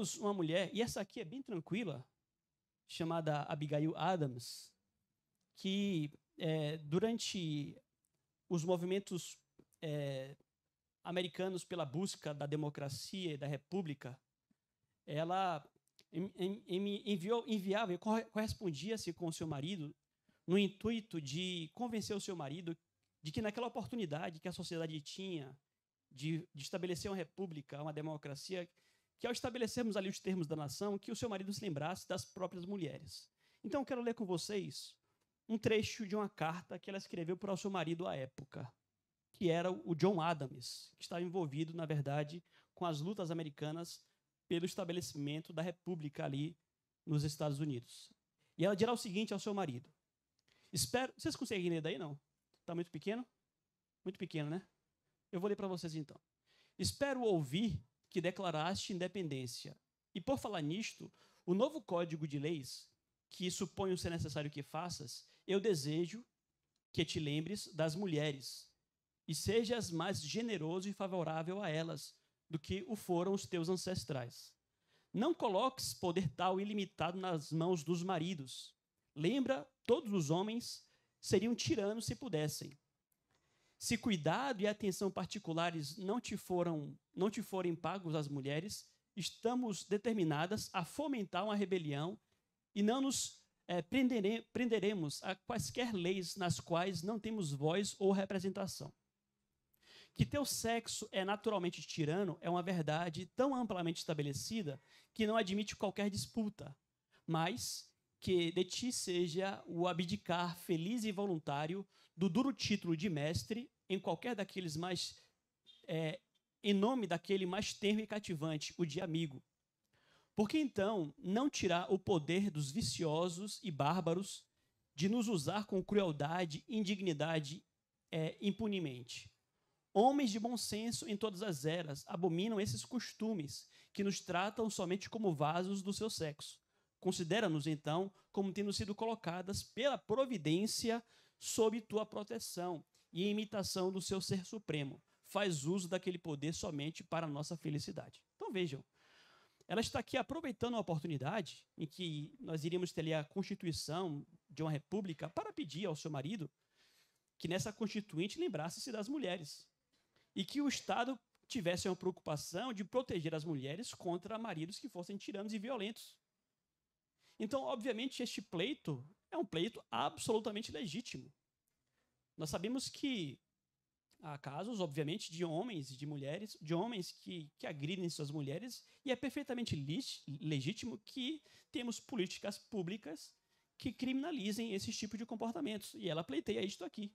temos uma mulher, e essa aqui é bem tranquila, chamada Abigail Adams, que é, durante os movimentos é, americanos pela busca da democracia e da república, ela enviou, enviava e correspondia-se com seu marido no intuito de convencer o seu marido de que naquela oportunidade que a sociedade tinha de, de estabelecer uma república, uma democracia, que ao estabelecermos ali os termos da nação, que o seu marido se lembrasse das próprias mulheres. Então eu quero ler com vocês um trecho de uma carta que ela escreveu para o seu marido à época, que era o John Adams, que estava envolvido, na verdade, com as lutas americanas pelo estabelecimento da república ali nos Estados Unidos. E ela dirá o seguinte ao seu marido: Espero, vocês conseguem ler daí não? Tá muito pequeno? Muito pequeno, né? Eu vou ler para vocês então. Espero ouvir que declaraste independência. E por falar nisto, o novo código de leis, que suponho ser necessário que faças, eu desejo que te lembres das mulheres, e sejas mais generoso e favorável a elas do que o foram os teus ancestrais. Não coloques poder tal ilimitado nas mãos dos maridos. Lembra, todos os homens seriam tiranos se pudessem, se cuidado e atenção particulares não te foram, não te forem pagos às mulheres, estamos determinadas a fomentar uma rebelião e não nos é, prendere, prenderemos a quaisquer leis nas quais não temos voz ou representação. Que teu sexo é naturalmente tirano é uma verdade tão amplamente estabelecida que não admite qualquer disputa, mas que de ti seja o abdicar feliz e voluntário do duro título de mestre em qualquer daqueles mais. É, em nome daquele mais termo e cativante, o de amigo. Por que então não tirar o poder dos viciosos e bárbaros de nos usar com crueldade, indignidade, é, impunemente? Homens de bom senso em todas as eras abominam esses costumes que nos tratam somente como vasos do seu sexo. Considera-nos, então, como tendo sido colocadas pela providência sob tua proteção e em imitação do seu ser supremo. Faz uso daquele poder somente para a nossa felicidade. Então vejam, ela está aqui aproveitando a oportunidade em que nós iríamos ter a constituição de uma república para pedir ao seu marido que nessa constituinte lembrasse-se das mulheres e que o Estado tivesse uma preocupação de proteger as mulheres contra maridos que fossem tiranos e violentos. Então, obviamente, este pleito é um pleito absolutamente legítimo. Nós sabemos que há casos, obviamente, de homens e de mulheres, de homens que, que agridem suas mulheres, e é perfeitamente legítimo que temos políticas públicas que criminalizem esse tipo de comportamentos. E ela pleiteia isto aqui.